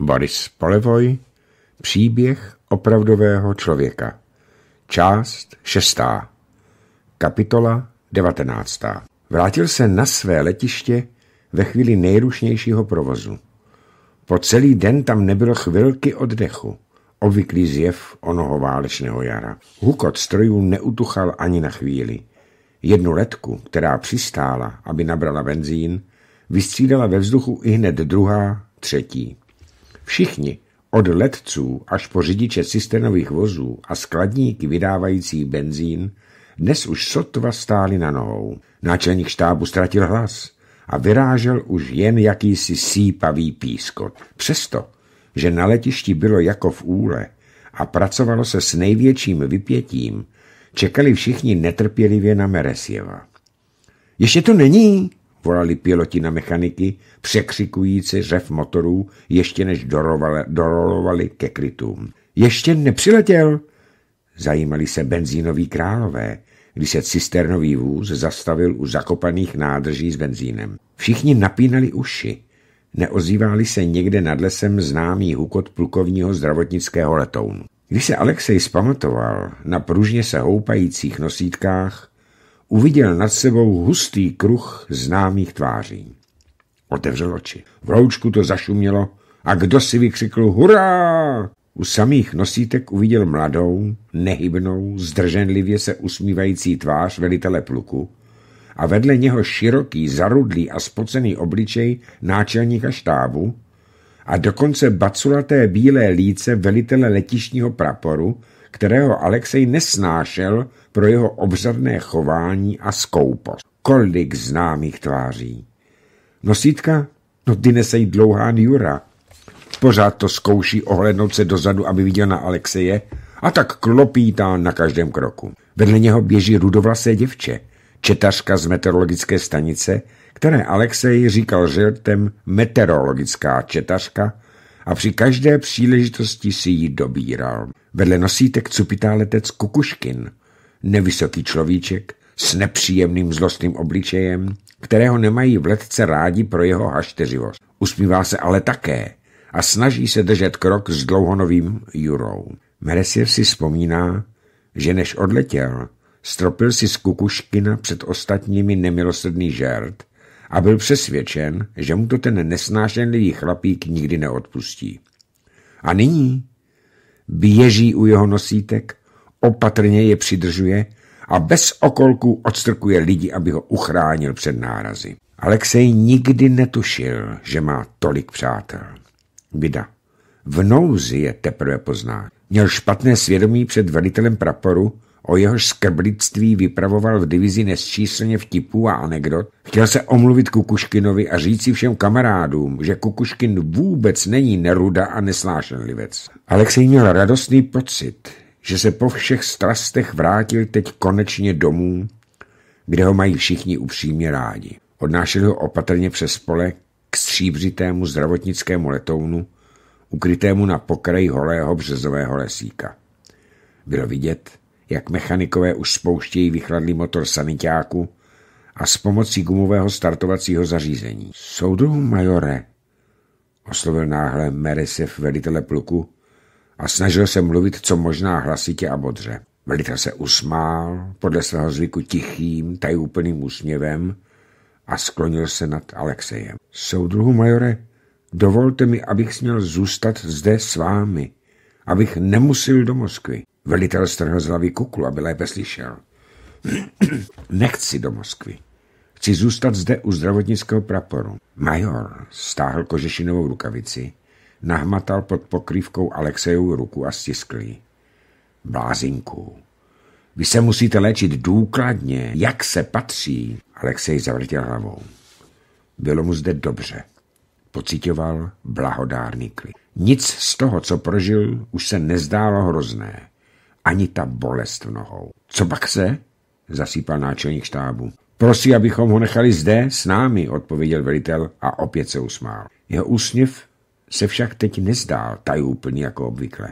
Boris Polevoj Příběh opravdového člověka Část šestá Kapitola devatenáctá Vrátil se na své letiště ve chvíli nejrušnějšího provozu. Po celý den tam nebylo chvilky oddechu. Obvyklý zjev onoho válečného jara. Hukot strojů neutuchal ani na chvíli. Jednu letku, která přistála, aby nabrala benzín, vystřídala ve vzduchu i hned druhá, třetí. Všichni, od letců až po řidiče cisternových vozů a skladníky vydávající benzín, dnes už sotva stáli na nohou. Náčelník štábu ztratil hlas a vyrážel už jen jakýsi sípavý pískot. Přesto, že na letišti bylo jako v úle a pracovalo se s největším vypětím, čekali všichni netrpělivě na Meresjeva. Ještě to není, volali piloti na mechaniky, překřikující řev motorů, ještě než dorolovali ke krytům. Ještě nepřiletěl! Zajímali se benzínoví králové, když se cisternový vůz zastavil u zakopaných nádrží s benzínem. Všichni napínali uši. Neozývali se někde nad lesem známý hukot plukovního zdravotnického letounu. Když se Alexej zpamatoval na pružně se houpajících nosítkách, uviděl nad sebou hustý kruh známých tváří. Otevřel oči. V roučku to zašumělo a kdo si vykřikl hurá! U samých nosítek uviděl mladou, nehybnou, zdrženlivě se usmívající tvář velitele pluku a vedle něho široký, zarudlý a spocený obličej náčelníka štábu a dokonce baculaté bílé líce velitele letišního praporu, kterého Alexej nesnášel pro jeho obřadné chování a skoupost. Kolik známých tváří. Nosítka? No ty nesej dlouhá Jura. Pořád to zkouší ohlednout se dozadu, aby viděl na Alexeje a tak klopítá na každém kroku. Vedle něho běží rudovlasé děvče, četařka z meteorologické stanice, které Alexej říkal žertem meteorologická četařka a při každé příležitosti si ji dobíral. Vedle nosítek cupitá letec Kukuškin, nevysoký človíček s nepříjemným zlostným obličejem, kterého nemají v letce rádi pro jeho hašteřivost. Usmívá se ale také a snaží se držet krok s dlouhonovým Jurou. Meresir si vzpomíná, že než odletěl, stropil si z Kukuškina před ostatními nemilosrdný žert a byl přesvědčen, že mu to ten nesnášenlivý chlapík nikdy neodpustí. A nyní běží u jeho nosítek, opatrně je přidržuje a bez okolků odstrkuje lidi, aby ho uchránil před nárazy. Alexej nikdy netušil, že má tolik přátel. Vida, V nouzi je teprve pozná. Měl špatné svědomí před velitelem praporu, o jehož skrblictví vypravoval v divizi nesčíslně vtipů a anekdot, chtěl se omluvit Kukuškinovi a říci všem kamarádům, že Kukuškin vůbec není neruda a neslášenlivec. Alexej měl radostný pocit, že se po všech strastech vrátil teď konečně domů, kde ho mají všichni upřímně rádi. odnášel ho opatrně přes pole k stříbřitému zdravotnickému letounu, ukrytému na pokraji holého březového lesíka. Bylo vidět, jak mechanikové už spouštějí vychladlý motor sanitáku a s pomocí gumového startovacího zařízení. Soudruhu majore, oslovil náhle Merisev velitele pluku a snažil se mluvit co možná hlasitě a bodře. Velitel se usmál, podle svého zvyku tichým, tajuplným úsměvem a sklonil se nad Alexejem. Soudruhu majore, dovolte mi, abych směl zůstat zde s vámi, abych nemusil do Moskvy. Velitel hlavy kuklu, aby lépe slyšel. Nechci do Moskvy. Chci zůstat zde u zdravotnického praporu. Major stáhl kožešinovou rukavici, nahmatal pod pokrývkou Alexejovu ruku a stiskl ji. Blázinku, vy se musíte léčit důkladně, jak se patří. Alexej zavrtěl hlavou. Bylo mu zde dobře. Pocitoval blahodárný klid. Nic z toho, co prožil, už se nezdálo hrozné ani ta bolest v nohou. Co pak se? Zasýpal náčelník štábu. Prosí, abychom ho nechali zde, s námi, odpověděl velitel a opět se usmál. Jeho úsměv se však teď nezdál tajúplný jako obvykle.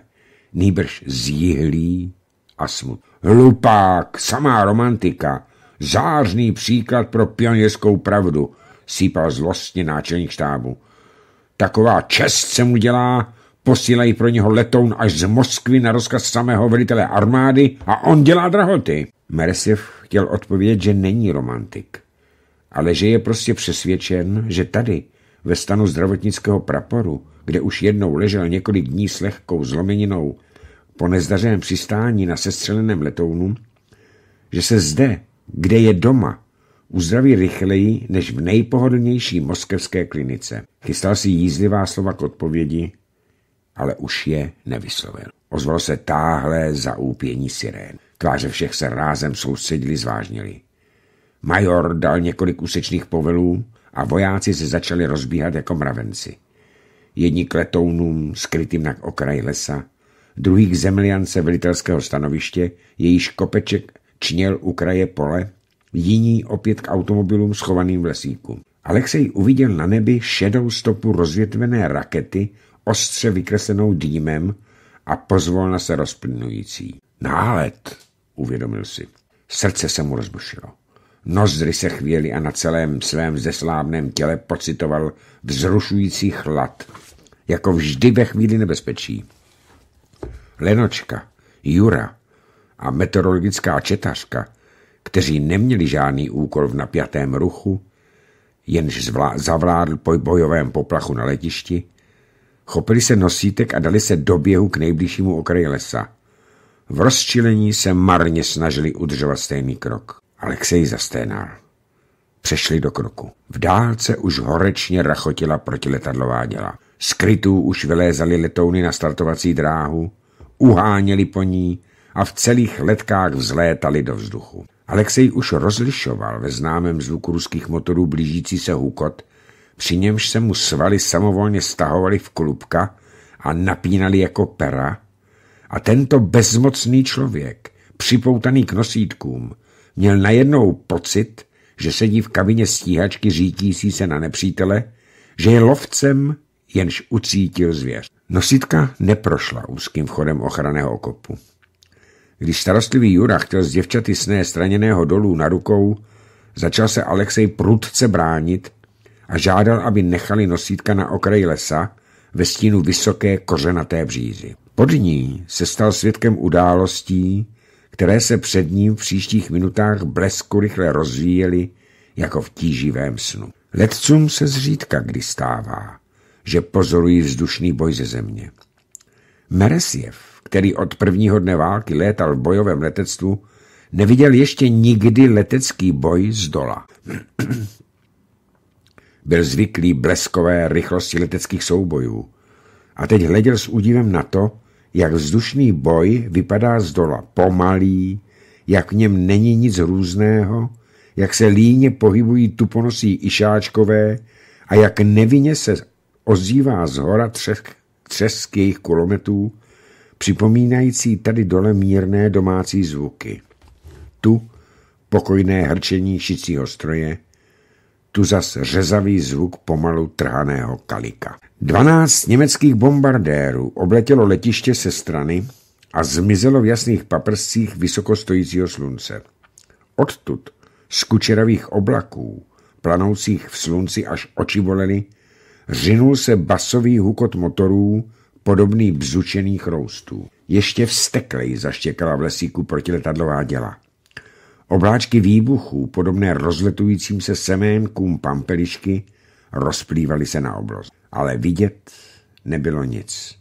Nýbrž zjihlý a smut. Hlupák, samá romantika, zářný příklad pro pionierskou pravdu, sípal zlostně náčelník štábu. Taková čest se mu dělá, Posílají pro něho letoun až z Moskvy na rozkaz samého velitele armády a on dělá drahoty. Mersiv chtěl odpovědět, že není romantik, ale že je prostě přesvědčen, že tady, ve stanu zdravotnického praporu, kde už jednou ležel několik dní s lehkou zlomeninou po nezdařeném přistání na sestřeleném letounu, že se zde, kde je doma, uzdraví rychleji než v nejpohodlnější moskevské klinice. Chystal si jízlivá slova k odpovědi, ale už je nevyslovil. Ozval se táhle za úpění sirén. Tváře všech se rázem soustředili, zvážnili. Major dal několik úsečných povelů a vojáci se začali rozbíhat jako mravenci. Jedni k letounům, skrytým na okraji lesa, druhý k zemliance velitelského stanoviště, jejíž kopeček čněl u kraje pole, jiní opět k automobilům schovaným v lesíku. Alexej uviděl na nebi šedou stopu rozvětvené rakety ostře vykreslenou dýmem a pozvolna se rozplynující. Nálet, uvědomil si. Srdce se mu rozbušilo. Nozdry se chvíli a na celém svém zeslábném těle pocitoval vzrušující chlad, jako vždy ve chvíli nebezpečí. Lenočka, Jura a meteorologická četařka, kteří neměli žádný úkol v napjatém ruchu, jenž zavládl po bojovém poplachu na letišti, Chopili se nosítek a dali se do běhu k nejbližšímu okraji lesa. V rozčilení se marně snažili udržovat stejný krok. Alexej zasténal. Přešli do kroku. V dálce už horečně rachotila protiletadlová děla. Skrytů už vylézali letouny na startovací dráhu, uháněli po ní a v celých letkách vzlétali do vzduchu. Alexej už rozlišoval ve známém zvuku ruských motorů blížící se hukot při němž se mu svaly samovolně stahovaly v klubka a napínali jako pera, a tento bezmocný člověk, připoutaný k nosítkům, měl najednou pocit, že sedí v kabině stíhačky řítící se na nepřítele, že je lovcem, jenž ucítil zvěř. Nositka neprošla úzkým vchodem ochranného okopu. Když starostlivý Jura chtěl z děvčaty sné straněného dolů na rukou, začal se Alexej prudce bránit a žádal, aby nechali nosítka na okraji lesa ve stínu vysoké kořenaté břízy. Pod ní se stal svědkem událostí, které se před ním v příštích minutách blesku rychle rozvíjely jako v tíživém snu. Letcům se zřídka kdy stává, že pozorují vzdušný boj ze země. Meresjev, který od prvního dne války létal v bojovém letectvu, neviděl ještě nikdy letecký boj z dola. Byl zvyklý bleskové rychlosti leteckých soubojů. A teď hleděl s údivem na to, jak vzdušný boj vypadá z dola pomalý, jak v něm není nic různého, jak se líně pohybují tuponosí išáčkové a jak nevinně se ozývá z hora třesk, třesk jejich kulometů, připomínající tady dole mírné domácí zvuky. Tu pokojné hrčení šicího stroje, tu zas řezavý zvuk pomalu trhaného kalika. Dvanáct německých bombardérů obletělo letiště se strany a zmizelo v jasných paprscích vysokostojícího slunce. Odtud, z kučeravých oblaků, planoucích v slunci až oči bolely, řinul se basový hukot motorů, podobný bzučených roustů. Ještě vsteklej zaštěkala v lesíku protiletadlová děla. Obláčky výbuchů, podobné rozletujícím se seménkům pampelišky, rozplývaly se na obloze. Ale vidět nebylo nic.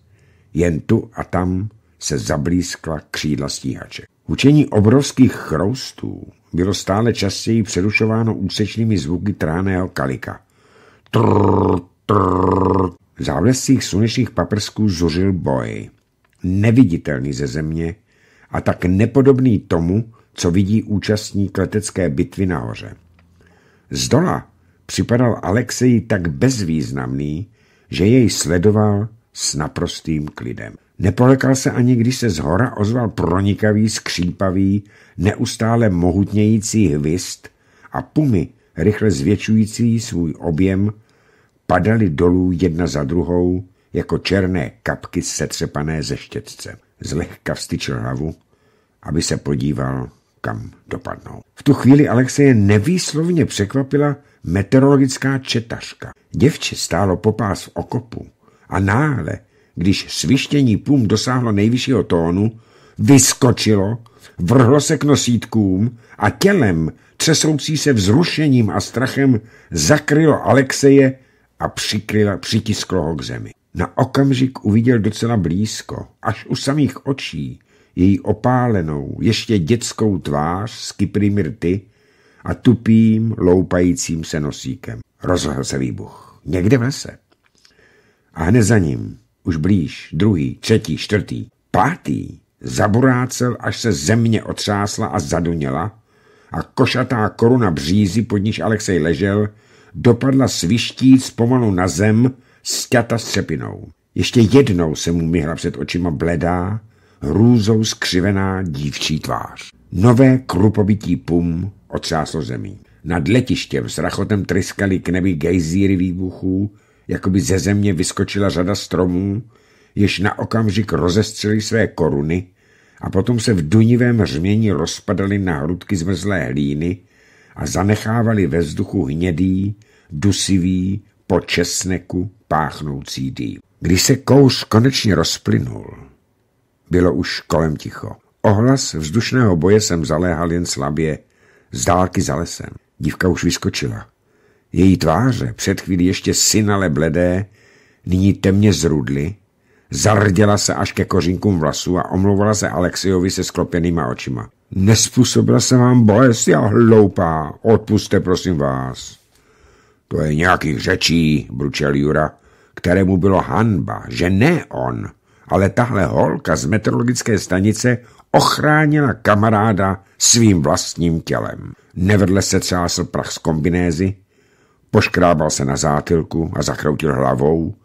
Jen tu a tam se zablízkla křídla stíhaček. Učení obrovských chroustů bylo stále častěji přerušováno úsečnými zvuky tráného kalika. Trrr, trrr. V závlescích slunečních paprsků zuřil boj, neviditelný ze země a tak nepodobný tomu, co vidí účastník letecké bitvy nahoře. Zdola připadal Alexeji tak bezvýznamný, že jej sledoval s naprostým klidem. Nepolekal se ani, když se zhora ozval pronikavý, skřípavý, neustále mohutnějící hvist a pumy, rychle zvětšující svůj objem, padaly dolů jedna za druhou jako černé kapky setřepané ze štětce. Zlehka vstyčil hlavu, aby se podíval kam dopadnou. V tu chvíli Alexeje nevýslovně překvapila meteorologická četařka. Děvče stálo popás v okopu a náhle, když svištění pum dosáhlo nejvyššího tónu, vyskočilo, vrhlo se k nosítkům a tělem, třesoucí se vzrušením a strachem, zakrylo Alexeje a přikryla, přitisklo ho k zemi. Na okamžik uviděl docela blízko, až u samých očí, její opálenou, ještě dětskou tvář s kyprými rty a tupým, loupajícím se nosíkem. Rozlehl se výbuch. Někde v lese. A hned za ním, už blíž, druhý, třetí, čtvrtý, pátý, zaburácel, až se země otřásla a zaduněla a košatá koruna břízy, pod níž Alexej ležel, dopadla svištíc pomalu na zem, sťata střepinou. Ještě jednou se mu myhla před očima bledá, růzou skřivená dívčí tvář. Nové krupobití pum otřáslo zemí. Nad letištěm s rachotem tryskali k nebi gejzíry výbuchů, jako by ze země vyskočila řada stromů, jež na okamžik rozestřeli své koruny a potom se v dunivém řmění rozpadaly na hrudky zmrzlé hlíny a zanechávali ve vzduchu hnědý, dusivý, po česneku páchnoucí dým. Když se kouř konečně rozplynul, bylo už kolem ticho. Ohlas vzdušného boje jsem zaléhal jen slabě, z dálky za lesem. Dívka už vyskočila. Její tváře, před chvílí ještě synale bledé, nyní temně zrudly, zarděla se až ke kořínkům vlasů a omlouvala se Alexiovi se sklopenýma očima. Nespůsobila se vám bolest, já hloupá, odpuste prosím vás. To je nějakých řečí, bručel Jura, kterému bylo hanba, že ne on, ale tahle holka z meteorologické stanice ochránila kamaráda svým vlastním tělem. Nevedle se třásl prach z kombinézy, poškrábal se na zátilku a zakroutil hlavou,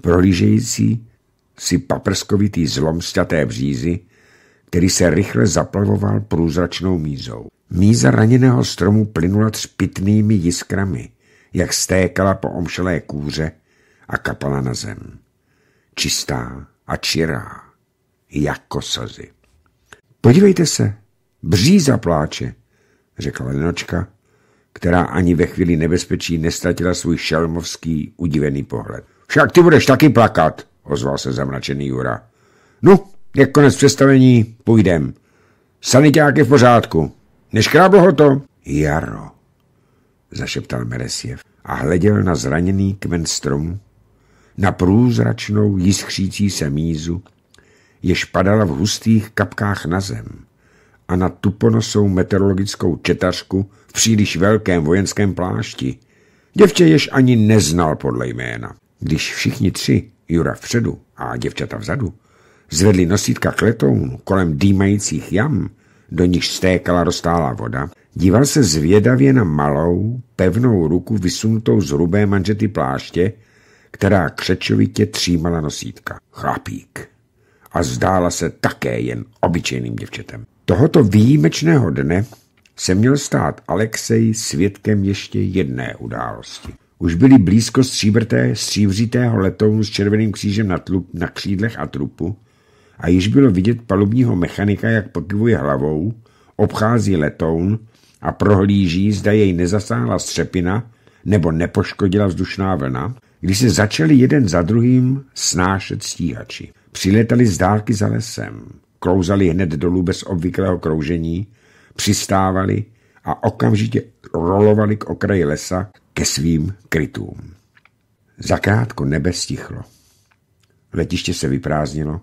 prohlížející si paprskovitý zlom sťaté břízy, který se rychle zaplavoval průzračnou mízou. Míza raněného stromu plynula třpitnými jiskrami, jak stékala po omšelé kůře a kapala na zem. Čistá, a čirá, jako slzy. Podívejte se, bříza pláče, řekla Lenočka, která ani ve chvíli nebezpečí nestratila svůj šelmovský udivený pohled. Však ty budeš taky plakat, ozval se zamračený Jura. No, jak konec představení, půjdem. Saniták je v pořádku. Neškráblo ho to? Jaro, zašeptal Meresiev a hleděl na zraněný kmen stromu, na průzračnou jiskřící se mízu, jež padala v hustých kapkách na zem a na tuponosou meteorologickou četařku v příliš velkém vojenském plášti. Děvče jež ani neznal podle jména. Když všichni tři, Jura vpředu a děvčata vzadu, zvedli nosítka k letounu kolem dýmajících jam, do nich stékala rostála voda, díval se zvědavě na malou, pevnou ruku vysunutou z hrubé manžety pláště, která křečovitě třímala nosítka. Chlapík. A zdála se také jen obyčejným děvčetem. Tohoto výjimečného dne se měl stát Alexej svědkem ještě jedné události. Už byli blízko stříbrté, stříbřitého letounu s červeným křížem na, tlup, na křídlech a trupu a již bylo vidět palubního mechanika, jak pokyvuje hlavou, obchází letoun a prohlíží, zda jej nezasáhla střepina nebo nepoškodila vzdušná vlna, když se začali jeden za druhým snášet stíhači. Přiletali z dálky za lesem, klouzali hned dolů bez obvyklého kroužení, přistávali a okamžitě rolovali k okraji lesa ke svým krytům. Zakrátko nebe stichlo. Letiště se vyprázdnilo,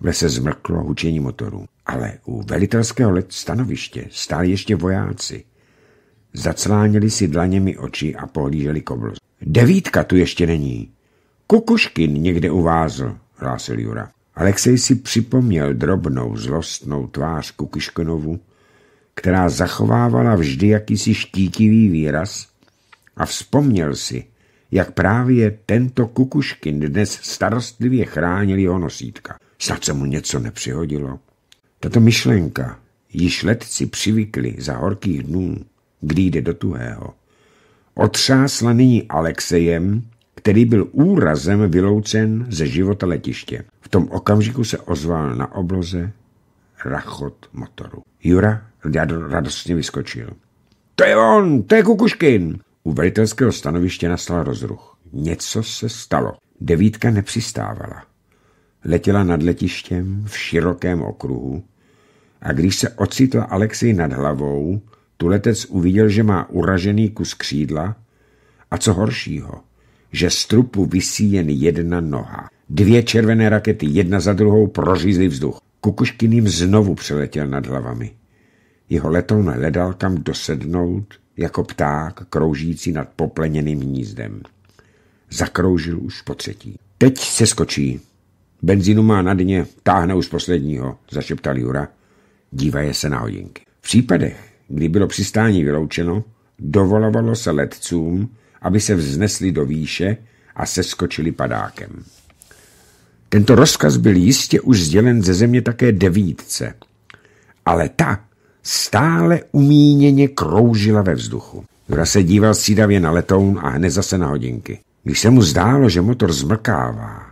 v lese zmrklo hučení motorů. Ale u velitelského let stanoviště stáli ještě vojáci. Zacláněli si dlaněmi oči a pohlíželi k Devítka tu ještě není. Kukuškin někde uvázl, hlásil Jura. Alexej si připomněl drobnou, zlostnou tvář Kukuškinovu, která zachovávala vždy jakýsi štítivý výraz a vzpomněl si, jak právě tento Kukuškin dnes starostlivě chránil jeho nosítka. Snad se mu něco nepřihodilo. Tato myšlenka, již letci přivykli za horkých dnů, kdy jde do tuhého, Otřásla nyní Alexejem, který byl úrazem vyloučen ze života letiště. V tom okamžiku se ozval na obloze rachot motoru. Jura radostně vyskočil. To je on, to je Kukuškin! U velitelského stanoviště nastal rozruch. Něco se stalo. Devítka nepřistávala. Letěla nad letištěm v širokém okruhu a když se ocitla Alexej nad hlavou, Tuletec uviděl, že má uražený kus křídla a co horšího, že z trupu vysí jen jedna noha. Dvě červené rakety, jedna za druhou, prořízly vzduch. Kukuškin jim znovu přeletěl nad hlavami. Jeho letoun hledal kam dosednout, jako pták kroužící nad popleněným hnízdem. Zakroužil už po třetí. Teď se skočí. Benzínu má na dně, táhne už posledního, zašeptal Jura. Dívaje se na hodinky. V případech, kdy bylo přistání vyloučeno, dovolovalo se letcům, aby se vznesli do výše a seskočili padákem. Tento rozkaz byl jistě už sdělen ze země také devítce, ale ta stále umíněně kroužila ve vzduchu. Vra se díval sídavě na letoun a hned zase na hodinky. Když se mu zdálo, že motor zmrkává,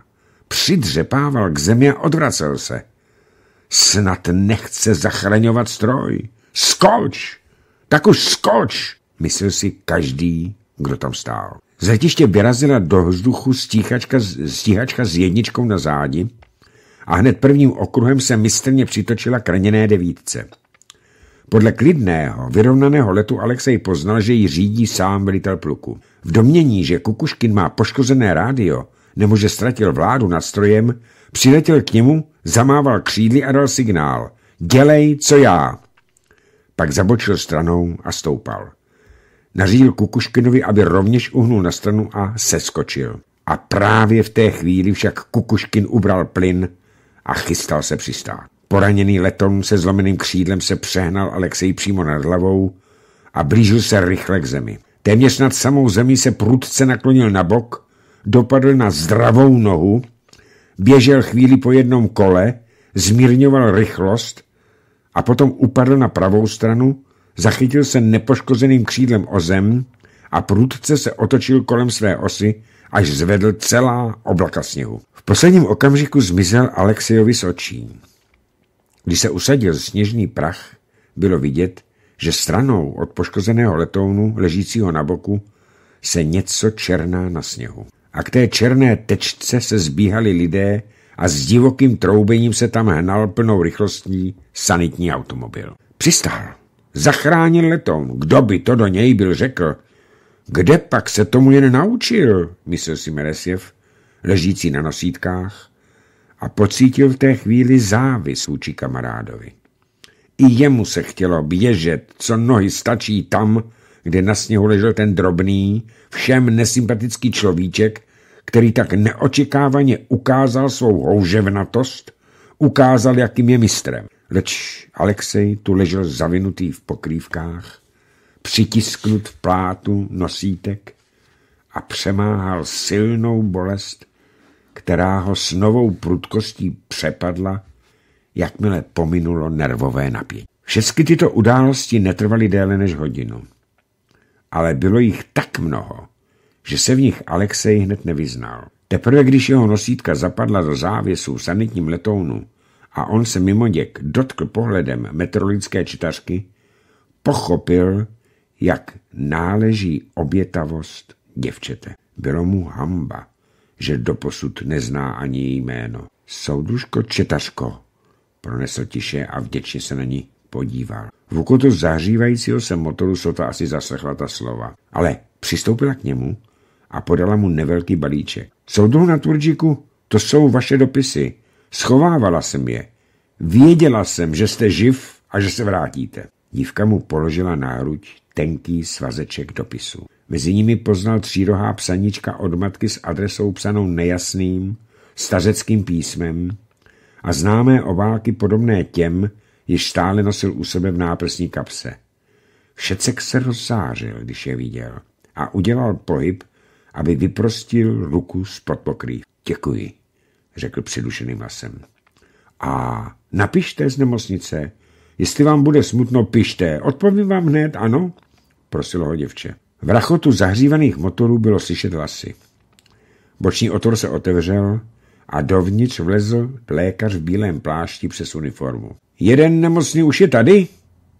přidřepával k zemi a odvracel se. Snad nechce zachraňovat stroj. Skoč! Tak už skoč! Myslel si každý, kdo tam stál. Z letiště vyrazila do vzduchu stíhačka, stíhačka s jedničkou na zádi a hned prvním okruhem se mistrně přitočila k raněné devítce. Podle klidného, vyrovnaného letu Alexej poznal, že ji řídí sám velitel pluku. V domění, že Kukuškin má poškozené rádio, nebo že ztratil vládu nad strojem, přiletěl k němu, zamával křídly a dal signál. Dělej, co já! Pak zabočil stranou a stoupal. Nařídil Kukuškinovi, aby rovněž uhnul na stranu a seskočil. A právě v té chvíli však Kukuškin ubral plyn a chystal se přistát. Poraněný letoun se zlomeným křídlem se přehnal Alexej přímo nad hlavou a blížil se rychle k zemi. Téměř nad samou zemí se prudce naklonil na bok, dopadl na zdravou nohu, běžel chvíli po jednom kole, zmírňoval rychlost a potom upadl na pravou stranu, zachytil se nepoškozeným křídlem o zem a prudce se otočil kolem své osy, až zvedl celá oblaka sněhu. V posledním okamžiku zmizel Alexejovi s očí. Když se usadil sněžný prach, bylo vidět, že stranou od poškozeného letounu, ležícího na boku, se něco černá na sněhu. A k té černé tečce se zbíhali lidé, a s divokým troubením se tam hnal plnou rychlostní sanitní automobil. Přistál. Zachránil letom. Kdo by to do něj byl řekl? Kde pak se tomu jen naučil, myslel si Meresjev, ležící na nosítkách a pocítil v té chvíli závis vůči kamarádovi. I jemu se chtělo běžet, co nohy stačí tam, kde na sněhu ležel ten drobný, všem nesympatický človíček, který tak neočekávaně ukázal svou houževnatost, ukázal, jakým je mistrem. Leč Alexej tu ležel zavinutý v pokrývkách, přitisknut v plátu nosítek a přemáhal silnou bolest, která ho s novou prudkostí přepadla, jakmile pominulo nervové napětí. Všechny tyto události netrvaly déle než hodinu, ale bylo jich tak mnoho, že se v nich Alexej hned nevyznal. Teprve když jeho nosítka zapadla do závěsu v sanitním letounu a on se mimo děk dotkl pohledem meteorologické čitařky, pochopil, jak náleží obětavost děvčete. Bylo mu hamba, že doposud nezná ani její jméno. Souduško Četařko, pronesl tiše a vděčně se na ní podíval. V okotu zahřívajícího se motoru sota asi zaslechla ta slova, ale přistoupila k němu a podala mu nevelký balíček. Soudru na Turčiku, to jsou vaše dopisy. Schovávala jsem je. Věděla jsem, že jste živ a že se vrátíte. Dívka mu položila náruč tenký svazeček dopisu. Mezi nimi poznal třírohá psanička od matky s adresou psanou nejasným, stařeckým písmem a známé obálky podobné těm, jež stále nosil u sebe v náprsní kapse. Šecek se rozzářil, když je viděl a udělal pohyb, aby vyprostil ruku z podpokrý. Děkuji, řekl přidušeným hlasem. A napište z nemocnice, jestli vám bude smutno, pište, odpovím vám hned, ano, prosilo ho děvče. V rachotu zahřívaných motorů bylo slyšet hlasy. Boční otvor se otevřel a dovnitř vlezl lékař v bílém plášti přes uniformu. Jeden nemocný už je tady?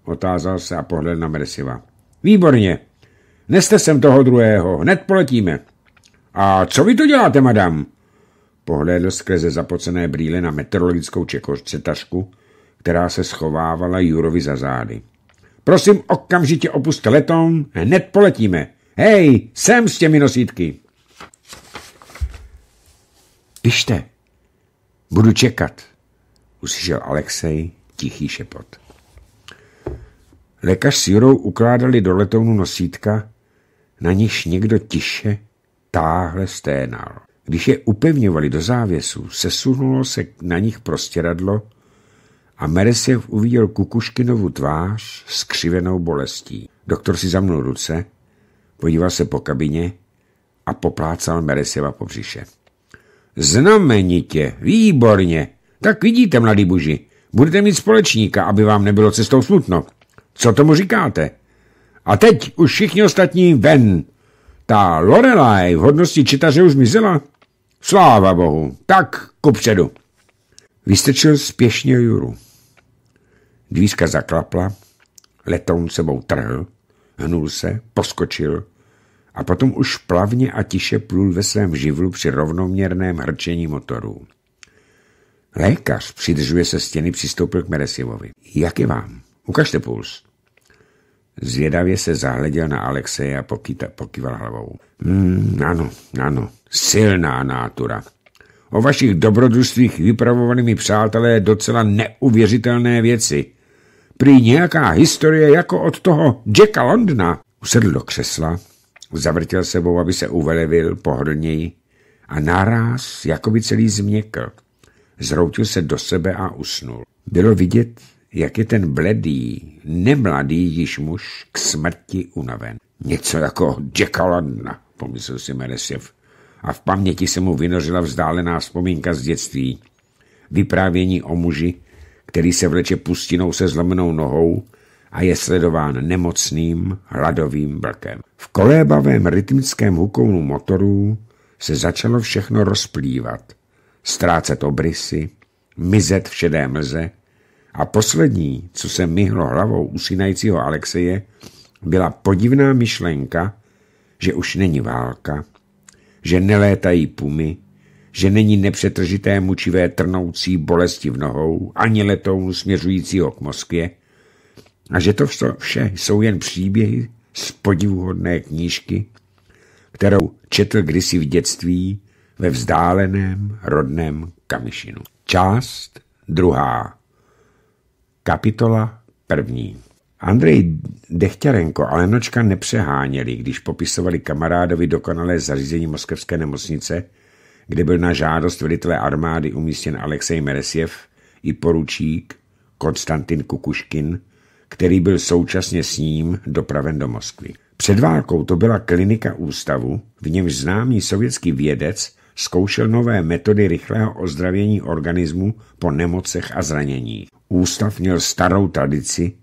Otázal se a pohled na Mersiva. Výborně, Neste sem toho druhého, hned poletíme. A co vy to děláte, madam? Pohlédl skrze zapocené brýle na meteorologickou čekořcetařku, která se schovávala Jurovi za zády. Prosím, okamžitě opuste letom, hned poletíme. Hej, sem s těmi nosítky. Pište, budu čekat, uslyšel Alexej tichý šepot. Lékař s Jurou ukládali do letounu nosítka na níž někdo tiše táhle sténal. Když je upevňovali do závěsu, sesunulo se na nich prostěradlo a Meresiev uviděl Kukuškinovu tvář s křivenou bolestí. Doktor si zamnul ruce, podíval se po kabině a poplácal Meresieva po břiše. Znamenitě, výborně. Tak vidíte, mladý buži, budete mít společníka, aby vám nebylo cestou smutno. Co tomu říkáte? A teď už všichni ostatní ven. Ta Lorelai v hodnosti čitaře už mizela. Sláva bohu, tak kupředu. Vystrčil spěšně Juru. Dvízka zaklapla, letoun sebou trhl, hnul se, poskočil a potom už plavně a tiše plul ve svém živlu při rovnoměrném hrčení motorů. Lékař, přidržuje se stěny, přistoupil k Meresivovi. Jak je vám? Ukažte puls. Zvědavě se zahleděl na Alexeje a pokýval hlavou. Mm, ano, ano, silná nátura. O vašich dobrodružstvích vypravovanými přátelé docela neuvěřitelné věci. Prý nějaká historie jako od toho Jacka Londna. Usedl do křesla, zavrtěl sebou, aby se uvelevil pohodlněji a naráz, jako by celý změkl. Zroutil se do sebe a usnul. Bylo vidět, jak je ten bledý, nemladý již muž k smrti unaven. Něco jako Jacka Londona, pomyslel si Meresjev. A v paměti se mu vynořila vzdálená vzpomínka z dětství. Vyprávění o muži, který se vleče pustinou se zlomenou nohou a je sledován nemocným, hladovým vlkem. V kolébavém rytmickém hukounu motorů se začalo všechno rozplývat, ztrácet obrysy, mizet v šedé mlze, a poslední, co se myhlo hlavou usínajícího Alexeje, byla podivná myšlenka, že už není válka, že nelétají pumy, že není nepřetržité mučivé trnoucí bolesti v nohou ani letou směřujícího k Moskvě a že to vše jsou jen příběhy z podivuhodné knížky, kterou četl kdysi v dětství ve vzdáleném rodném Kamišinu. Část druhá. Kapitola první Andrej Dechťarenko a Lenočka nepřeháněli, když popisovali kamarádovi dokonalé zařízení moskevské nemocnice, kde byl na žádost velitele armády umístěn Alexej Meresjev i poručík Konstantin Kukuškin, který byl současně s ním dopraven do Moskvy. Před válkou to byla klinika ústavu, v němž známý sovětský vědec zkoušel nové metody rychlého ozdravění organismu po nemocech a zraněních. Ústav měl starou tradici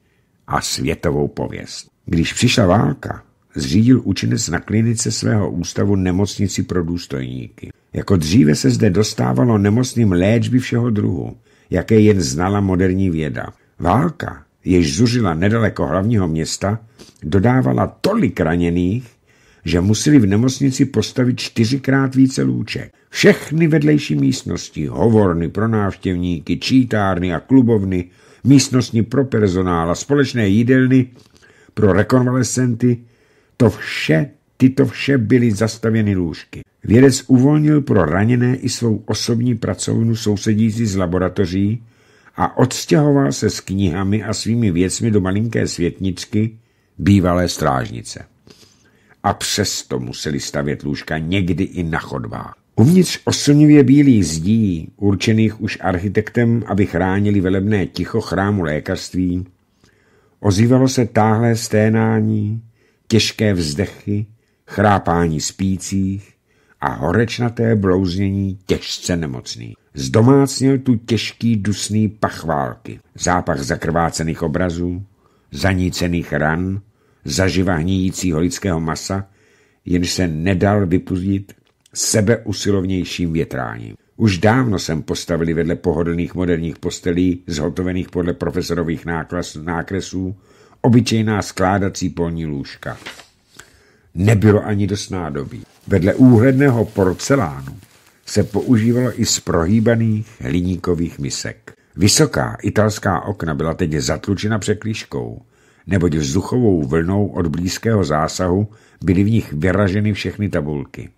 a světovou pověst. Když přišla válka, zřídil učinec na klinice svého ústavu nemocnici pro důstojníky. Jako dříve se zde dostávalo nemocným léčby všeho druhu, jaké jen znala moderní věda. Válka, jež zuřila nedaleko hlavního města, dodávala tolik raněných, že museli v nemocnici postavit čtyřikrát více lůček. Všechny vedlejší místnosti, hovorny pro návštěvníky, čítárny a klubovny, místnosti pro personál a společné jídelny pro rekonvalescenty, to vše, tyto vše byly zastavěny lůžky. Vědec uvolnil pro raněné i svou osobní pracovnu sousedící z laboratoří a odstěhoval se s knihami a svými věcmi do malinké světničky bývalé strážnice a přesto museli stavět lůžka někdy i na chodbách. Uvnitř oslnivě bílých zdí, určených už architektem, aby chránili velebné ticho chrámu lékařství, ozývalo se táhlé sténání, těžké vzdechy, chrápání spících a horečnaté blouznění těžce nemocných. Zdomácnil tu těžký dusný pach války, zápach zakrvácených obrazů, zanícených ran, zaživa hníjícího lidského masa, jenž se nedal vypustit sebeusilovnějším větráním. Už dávno jsem postavili vedle pohodlných moderních postelí, zhotovených podle profesorových náklas, nákresů, obyčejná skládací polní lůžka. Nebylo ani dost nádobí. Vedle úhledného porcelánu se používalo i z prohýbaných hliníkových misek. Vysoká italská okna byla teď zatlučena překlíškou, neboť vzduchovou vlnou od blízkého zásahu byly v nich vyraženy všechny tabulky.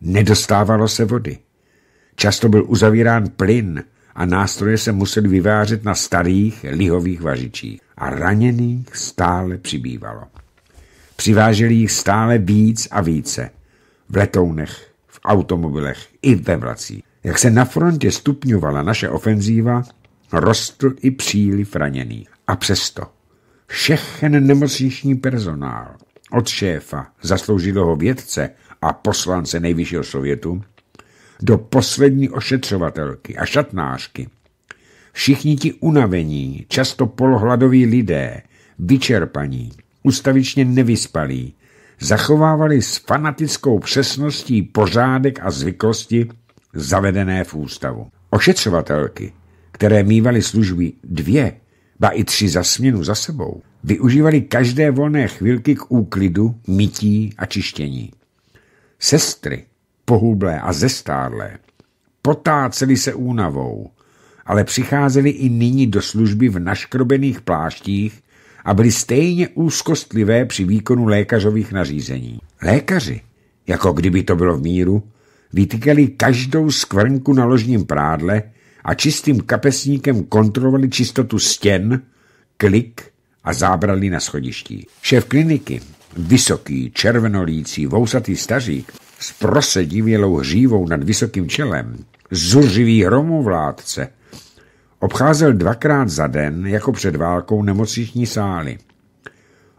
Nedostávalo se vody. Často byl uzavírán plyn a nástroje se museli vyvářet na starých lihových vařičích a raněných stále přibývalo. Přiváželi jich stále víc a více. V letounech, v automobilech i ve vracích. Jak se na frontě stupňovala naše ofenzíva, rostl i příliv raněných. A přesto všechen nemocniční personál, od šéfa, zasloužilého vědce a poslance nejvyššího sovětu, do poslední ošetřovatelky a šatnářky. Všichni ti unavení, často polohladoví lidé, vyčerpaní, ustavičně nevyspalí, zachovávali s fanatickou přesností pořádek a zvyklosti zavedené v ústavu. Ošetřovatelky, které mývaly služby dvě ba i tři za směnu za sebou, využívali každé volné chvilky k úklidu, mytí a čištění. Sestry, pohublé a zestárlé, potáceli se únavou, ale přicházeli i nyní do služby v naškrobených pláštích a byli stejně úzkostlivé při výkonu lékařových nařízení. Lékaři, jako kdyby to bylo v míru, vytýkali každou skvrnku na ložním prádle, a čistým kapesníkem kontrolovali čistotu stěn, klik a zábrali na schodišti. Šéf kliniky, vysoký, červenolící, vousatý stařík s prosedivělou hřívou nad vysokým čelem, zuřivý hromovládce, obcházel dvakrát za den, jako před válkou, nemocniční sály.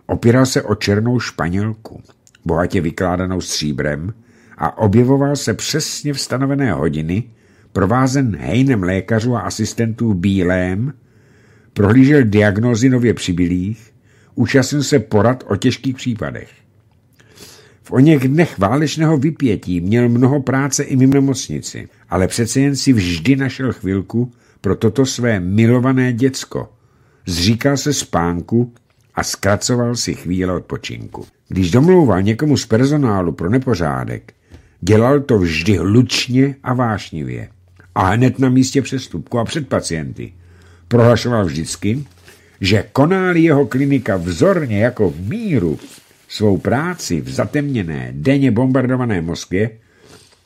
Opíral se o černou španělku, bohatě vykládanou stříbrem, a objevoval se přesně v stanovené hodiny, provázen hejnem lékařů a asistentů bílém, prohlížel diagnózy nově přibylých, účastnil se porad o těžkých případech. V oněch dnech válečného vypětí měl mnoho práce i mimo nemocnici, ale přece jen si vždy našel chvilku pro toto své milované děcko. Zříkal se spánku a zkracoval si chvíle odpočinku. Když domlouval někomu z personálu pro nepořádek, dělal to vždy hlučně a vášnivě a hned na místě přestupku a před pacienty. Prohlašoval vždycky, že koná jeho klinika vzorně jako v míru svou práci v zatemněné, denně bombardované Moskvě,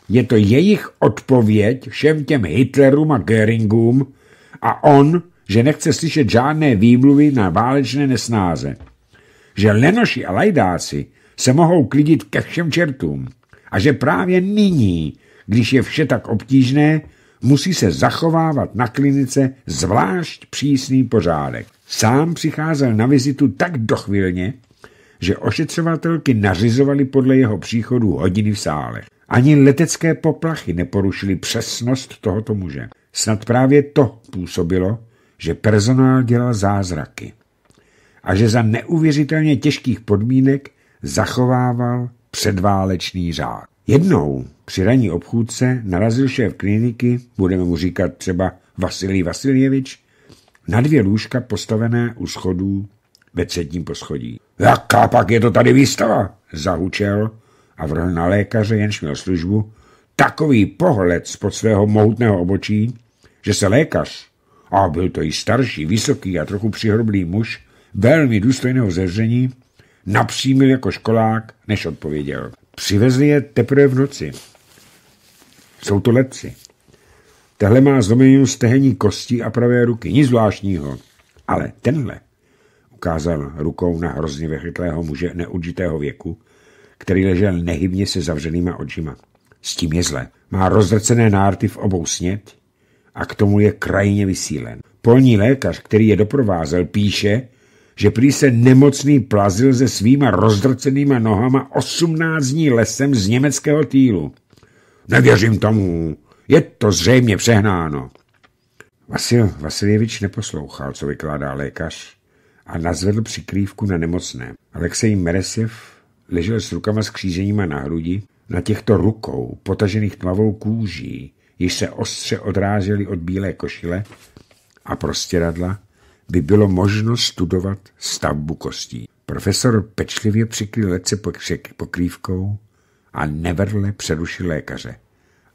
je to jejich odpověď všem těm Hitlerům a Göringům a on, že nechce slyšet žádné výmluvy na válečné nesnáze. Že lenoši a lajdáci se mohou klidit ke všem čertům a že právě nyní, když je vše tak obtížné, musí se zachovávat na klinice zvlášť přísný pořádek. Sám přicházel na vizitu tak dochvilně, že ošetřovatelky nařizovaly podle jeho příchodu hodiny v sálech. Ani letecké poplachy neporušily přesnost tohoto muže. Snad právě to působilo, že personál dělal zázraky a že za neuvěřitelně těžkých podmínek zachovával předválečný řád. Jednou při raní obchůdce narazil šéf kliniky, budeme mu říkat třeba Vasilij Vasiljevič, na dvě lůžka postavené u schodů ve třetím poschodí. Jaká pak je to tady výstava? Zahučel a vrhl na lékaře, jenž měl službu, takový pohled spod svého mohutného obočí, že se lékař, a byl to i starší, vysoký a trochu přihroblý muž, velmi důstojného zevření, napřímil jako školák, než odpověděl. Přivezli je teprve v noci. Jsou to letci. Tehle má zlomeninu stehení kostí a pravé ruky. Nic zvláštního. Ale tenhle, ukázal rukou na hrozně vychytlého muže neudžitého věku, který ležel nehybně se zavřenýma očima. S tím je zle. Má rozdrcené nárty v obou snět a k tomu je krajně vysílen. Polní lékař, který je doprovázel, píše, že prý se nemocný plazil se svýma rozdrcenýma nohama 18 dní lesem z německého týlu. Nevěřím tomu, je to zřejmě přehnáno. Vasil Vasiljevič neposlouchal, co vykládá lékař a nazvedl přikrývku na nemocné. Alexej Meresjev ležel s rukama skříženíma na hrudi, na těchto rukou, potažených tmavou kůží, již se ostře odrážely od bílé košile a prostěradla, by bylo možno studovat stavbu kostí. Profesor pečlivě přikryl lece pokrývkou a neverle přerušil lékaře.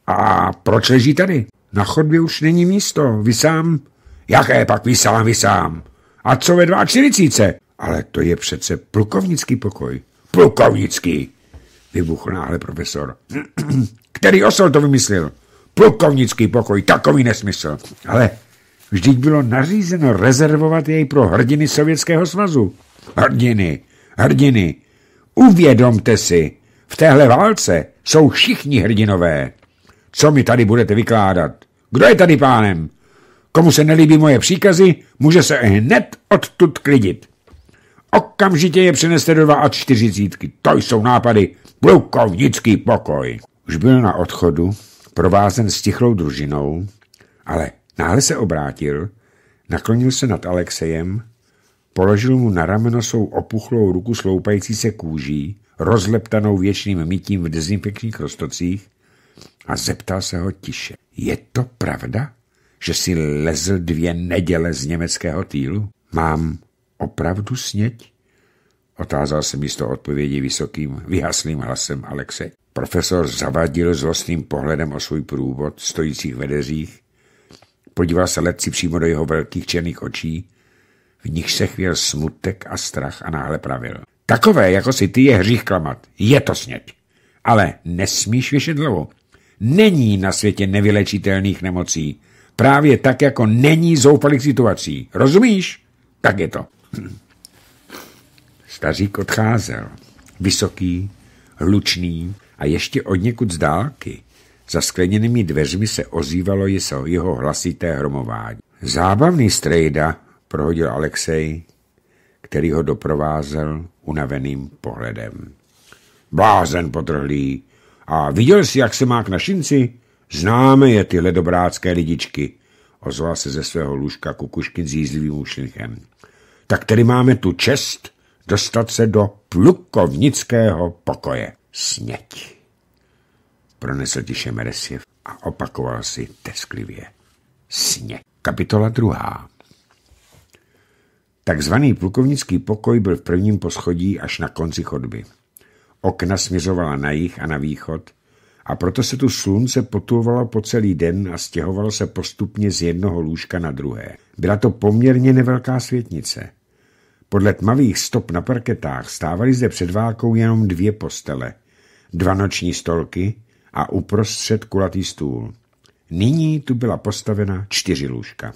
A proč leží tady? Na chodbě už není místo. Vy sám? Jaké pak vy sám, vy sám? A co ve 42? Ale to je přece plukovnický pokoj. Plukovnický, vybuchl náhle profesor. Který osol to vymyslel? Plukovnický pokoj, takový nesmysl. Ale Vždyť bylo nařízeno rezervovat jej pro hrdiny Sovětského svazu. Hrdiny, hrdiny, uvědomte si, v téhle válce jsou všichni hrdinové. Co mi tady budete vykládat? Kdo je tady pánem? Komu se nelíbí moje příkazy, může se hned odtud klidit. Okamžitě je přeneste do 42. To jsou nápady. Plukovnický pokoj. Už byl na odchodu, provázen stichlou družinou, ale Náhle se obrátil, naklonil se nad Alexejem, položil mu na rameno svou opuchlou ruku sloupající se kůží, rozleptanou věčným mítím v dezinfekčních roztocích a zeptal se ho tiše. Je to pravda, že si lezl dvě neděle z německého týlu? Mám opravdu sněť? Otázal se místo odpovědi vysokým, vyhaslým hlasem Alexe. Profesor zavadil zlostným pohledem o svůj průvod stojících ve deřích Podíval se letci přímo do jeho velkých černých očí, v nich se chvěl smutek a strach a náhle pravil. Takové, jako si ty, je hřích klamat. Je to sněď. Ale nesmíš věšet dlouho. Není na světě nevylečitelných nemocí. Právě tak, jako není zoufalých situací. Rozumíš? Tak je to. Stařík odcházel. Vysoký, hlučný a ještě od někud z dálky za skleněnými dveřmi se ozývalo jeho hlasité hromování. Zábavný strejda, prohodil Alexej, který ho doprovázel unaveným pohledem. Blázen potrhlý. A viděl jsi, jak se má k našinci? Známe je tyhle dobrácké lidičky, ozval se ze svého lůžka Kukuškin s jízlivým ušlichem. Tak tedy máme tu čest dostat se do plukovnického pokoje. Sněť pronesl tiše Meresiev a opakoval si tesklivě. Sně. Kapitola druhá. Takzvaný plukovnický pokoj byl v prvním poschodí až na konci chodby. Okna směřovala na jih a na východ a proto se tu slunce potulovalo po celý den a stěhovalo se postupně z jednoho lůžka na druhé. Byla to poměrně nevelká světnice. Podle tmavých stop na parketách stávaly zde před válkou jenom dvě postele, dva noční stolky a uprostřed kulatý stůl. Nyní tu byla postavena čtyři lůžka.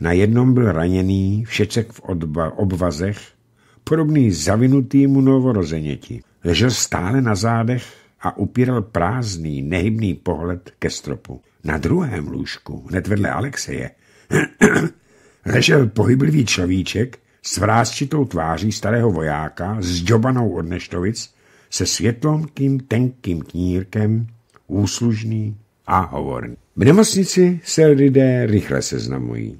Na jednom byl raněný, všecek v odba, obvazech, podobný zavinutýmu novorozeněti. Ležel stále na zádech a upíral prázdný, nehybný pohled ke stropu. Na druhém lůžku, hned vedle Alexeje, ležel pohyblivý človíček s vrázčitou tváří starého vojáka, s džobanou od neštovic se světlomkým tenkým knírkem, úslužný a hovorný. V nemocnici se lidé rychle seznamují.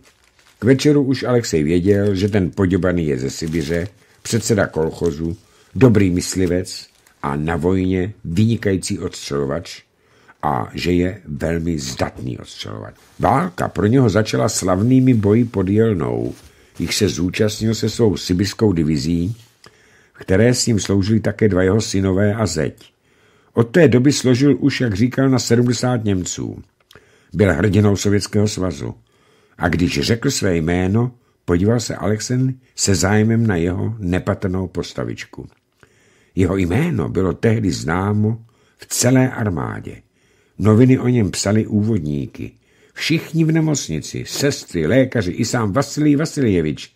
K večeru už Alexej věděl, že ten poděbaný je ze Sibiře, předseda kolchozu, dobrý myslivec a na vojně vynikající odstřelovač a že je velmi zdatný odstřelovač. Válka pro něho začala slavnými boji pod Jelnou, jich se zúčastnil se svou sibiskou divizí které s ním sloužili také dva jeho synové a zeď. Od té doby složil už, jak říkal, na 70 Němců. Byl hrdinou Sovětského svazu. A když řekl své jméno, podíval se Alexen se zájmem na jeho nepatrnou postavičku. Jeho jméno bylo tehdy známo v celé armádě. Noviny o něm psali úvodníky. Všichni v nemocnici, sestry, lékaři i sám Vasilij Vasiljevič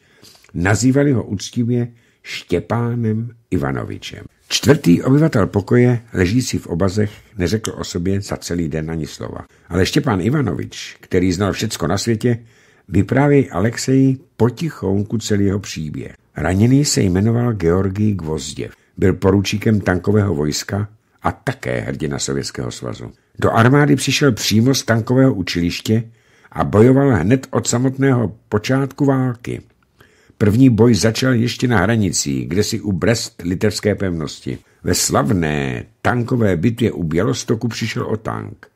nazývali ho úctivě Štěpánem Ivanovičem. Čtvrtý obyvatel pokoje, ležící v obazech, neřekl o sobě za celý den ani slova. Ale Štěpán Ivanovič, který znal všecko na světě, vypráví Alexeji potichounku celý jeho příběh. Raněný se jmenoval Georgij Gvozděv. Byl poručíkem tankového vojska a také hrdina Sovětského svazu. Do armády přišel přímo z tankového učiliště a bojoval hned od samotného počátku války. První boj začal ještě na hranici, kde si u Brest litevské pevnosti. Ve slavné tankové bitvě u Bělostoku přišel o tank.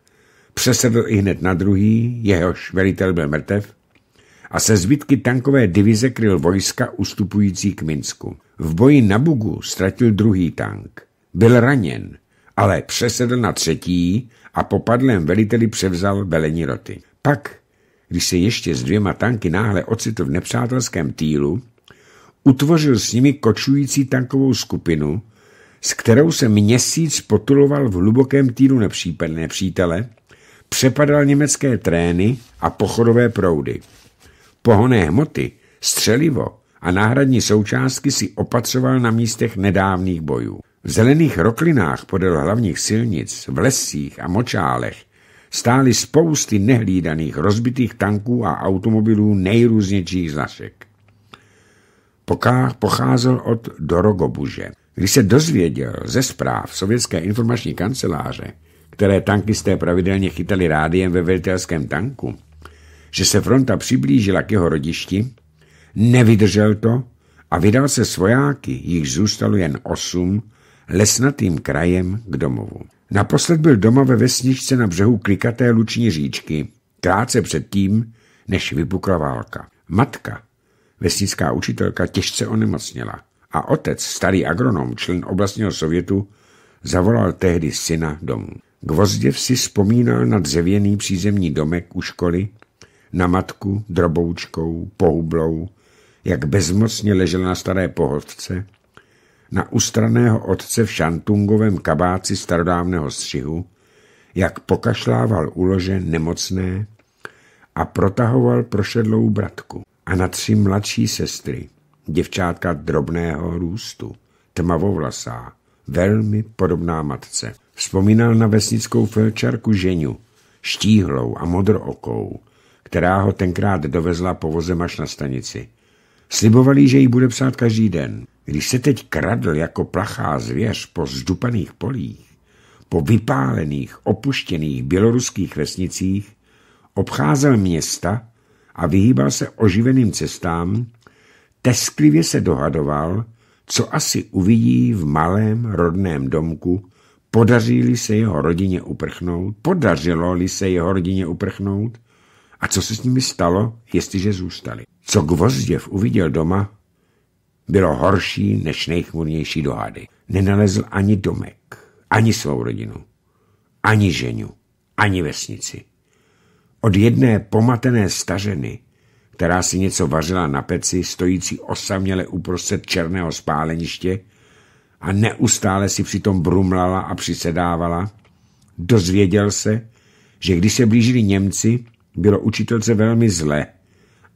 Přesedl i hned na druhý, jehož velitel byl mrtev, a se zbytky tankové divize kryl vojska ustupující k Minsku. V boji na Bugu ztratil druhý tank. Byl raněn, ale přesedl na třetí a po padlém veliteli převzal velení roty. Pak když se ještě s dvěma tanky náhle ocitl v nepřátelském týlu, utvořil s nimi kočující tankovou skupinu, s kterou se měsíc potuloval v hlubokém týlu nepřípadné přítele, přepadal německé trény a pochodové proudy. Pohoné hmoty, střelivo a náhradní součástky si opatřoval na místech nedávných bojů. V zelených roklinách podél hlavních silnic, v lesích a močálech stály spousty nehlídaných rozbitých tanků a automobilů nejrůznějších značek. Pokách pocházel od Dorogobuže. Když se dozvěděl ze zpráv sovětské informační kanceláře, které tankisté pravidelně chytali rádiem ve velitelském tanku, že se fronta přiblížila k jeho rodišti, nevydržel to a vydal se svojáky, jich zůstalo jen osm, lesnatým krajem k domovu. Naposled byl doma ve vesničce na břehu klikaté luční říčky, krátce předtím, než vypukla válka. Matka, vesnická učitelka, těžce onemocněla a otec, starý agronom, člen oblastního sovětu, zavolal tehdy syna domů. Gvozděv si vzpomínal na dřevěný přízemní domek u školy, na matku droboučkou, pohublou, jak bezmocně ležel na staré pohodce, na ustraného otce v šantungovém kabáci starodávného střihu, jak pokašlával ulože nemocné a protahoval prošedlou bratku a na tři mladší sestry, děvčátka drobného růstu, tmavovlasá, velmi podobná matce. Vzpomínal na vesnickou felčarku Ženu, štíhlou a modrookou, která ho tenkrát dovezla po vozem až na stanici. Slibovali, že jí bude psát každý den. Když se teď kradl jako plachá zvěř po zdupaných polích, po vypálených, opuštěných běloruských vesnicích, obcházel města a vyhýbal se oživeným cestám, tesklivě se dohadoval, co asi uvidí v malém rodném domku, podařili se jeho rodině uprchnout, podařilo-li se jeho rodině uprchnout a co se s nimi stalo, jestliže zůstali. Co Gvozděv uviděl doma, bylo horší než nejchmurnější dohady. Nenalezl ani domek, ani svou rodinu, ani ženu, ani vesnici. Od jedné pomatené stařeny, která si něco vařila na peci, stojící osaměle uprostřed černého spáleniště a neustále si přitom brumlala a přisedávala, dozvěděl se, že když se blížili Němci, bylo učitelce velmi zle,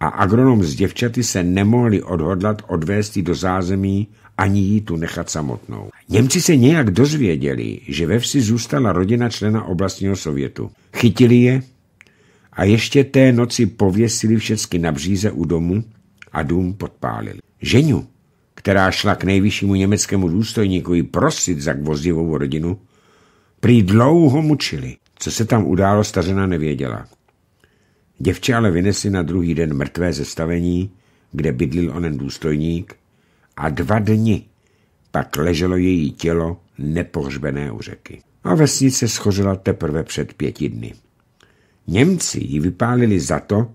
a agronom s děvčaty se nemohli odhodlat odvést ji do zázemí ani ji tu nechat samotnou. Němci se nějak dozvěděli, že ve vsi zůstala rodina člena oblastního sovětu. Chytili je a ještě té noci pověsili všecky na bříze u domu a dům podpálili. Ženu, která šla k nejvyššímu německému důstojníku prosit za gvozdivou rodinu, prý dlouho mučili. Co se tam událo, stařena nevěděla. Děvče ale vynesli na druhý den mrtvé ze kde bydlil onen důstojník, a dva dny pak leželo její tělo nepohřbené u řeky. A vesnice schořila teprve před pěti dny. Němci ji vypálili za to,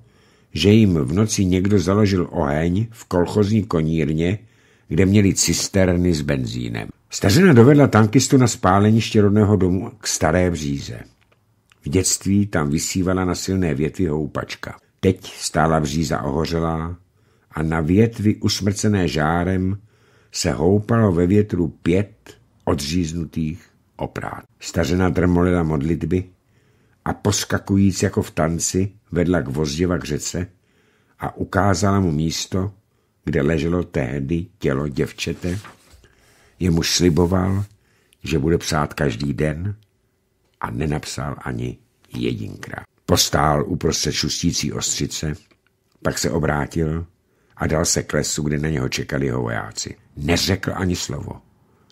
že jim v noci někdo založil oheň v kolchozní konírně, kde měli cisterny s benzínem. Stařena dovedla tankistu na spálení rodného domu k staré bříze. V dětství tam vysívala na silné větvi houpačka. Teď stála vříza ohořelá a na větvi usmrcené žárem se houpalo ve větru pět odříznutých oprát. Stařena drmolila modlitby a poskakujíc jako v tanci vedla k vozděva k řece a ukázala mu místo, kde leželo tehdy tělo děvčete, jemuž sliboval, že bude psát každý den a nenapsal ani jedinkrát. Postál uprostřed šustící ostřice, pak se obrátil a dal se k lesu, kde na něho čekali jeho vojáci. Neřekl ani slovo.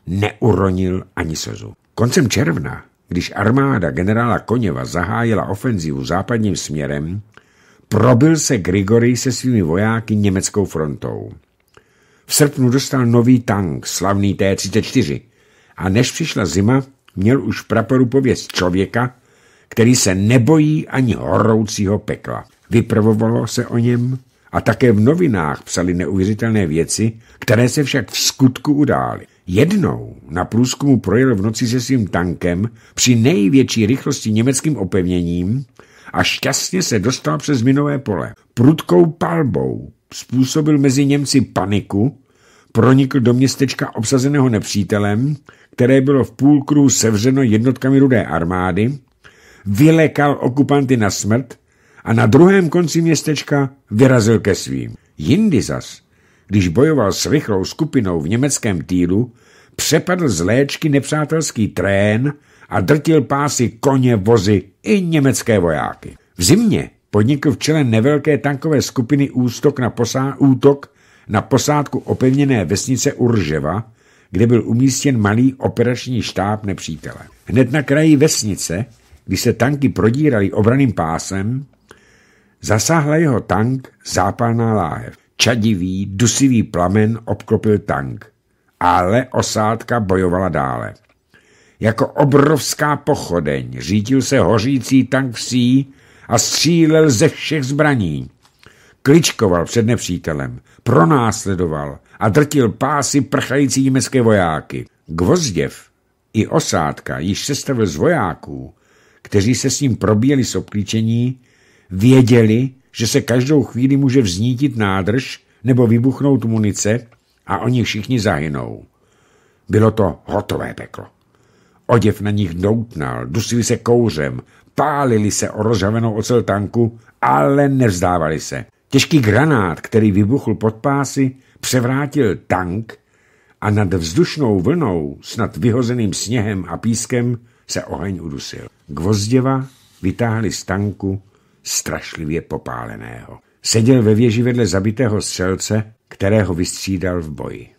Neuronil ani slzu. Koncem června, když armáda generála Koněva zahájila ofenzivu západním směrem, probil se Grigory se svými vojáky německou frontou. V srpnu dostal nový tank, slavný T-34. A než přišla zima, měl už v praporu pověst člověka, který se nebojí ani horoucího pekla. Vypravovalo se o něm a také v novinách psali neuvěřitelné věci, které se však v skutku udály. Jednou na průzkumu projel v noci se svým tankem při největší rychlosti německým opevněním a šťastně se dostal přes minové pole. Prudkou palbou způsobil mezi Němci paniku pronikl do městečka obsazeného nepřítelem, které bylo v půlkruhu sevřeno jednotkami rudé armády, vylekal okupanty na smrt a na druhém konci městečka vyrazil ke svým. Jindy zas, když bojoval s rychlou skupinou v německém týlu, přepadl z léčky nepřátelský trén a drtil pásy koně, vozy i německé vojáky. V zimě podnikl v čele nevelké tankové skupiny ústok na posá, útok na posádku opevněné vesnice Urževa, kde byl umístěn malý operační štáb nepřítele. Hned na kraji vesnice, kdy se tanky prodíraly obraným pásem, zasáhla jeho tank zápalná láhev. Čadivý, dusivý plamen obklopil tank, ale osádka bojovala dále. Jako obrovská pochodeň řídil se hořící tank sí a střílel ze všech zbraní. Kličkoval před nepřítelem, pronásledoval a drtil pásy prchající německé vojáky. Gvozděv i osádka již sestavil z vojáků, kteří se s ním probíjeli s obklíčení, věděli, že se každou chvíli může vznítit nádrž nebo vybuchnout munice a oni všichni zahynou. Bylo to hotové peklo. Oděv na nich doutnal, dusili se kouřem, pálili se o rozhavenou ocel tanku, ale nevzdávali se. Těžký granát, který vybuchl pod pásy, převrátil tank a nad vzdušnou vlnou, snad vyhozeným sněhem a pískem, se oheň udusil. Gvozděva vytáhli z tanku strašlivě popáleného. Seděl ve věži vedle zabitého střelce, kterého vystřídal v boji.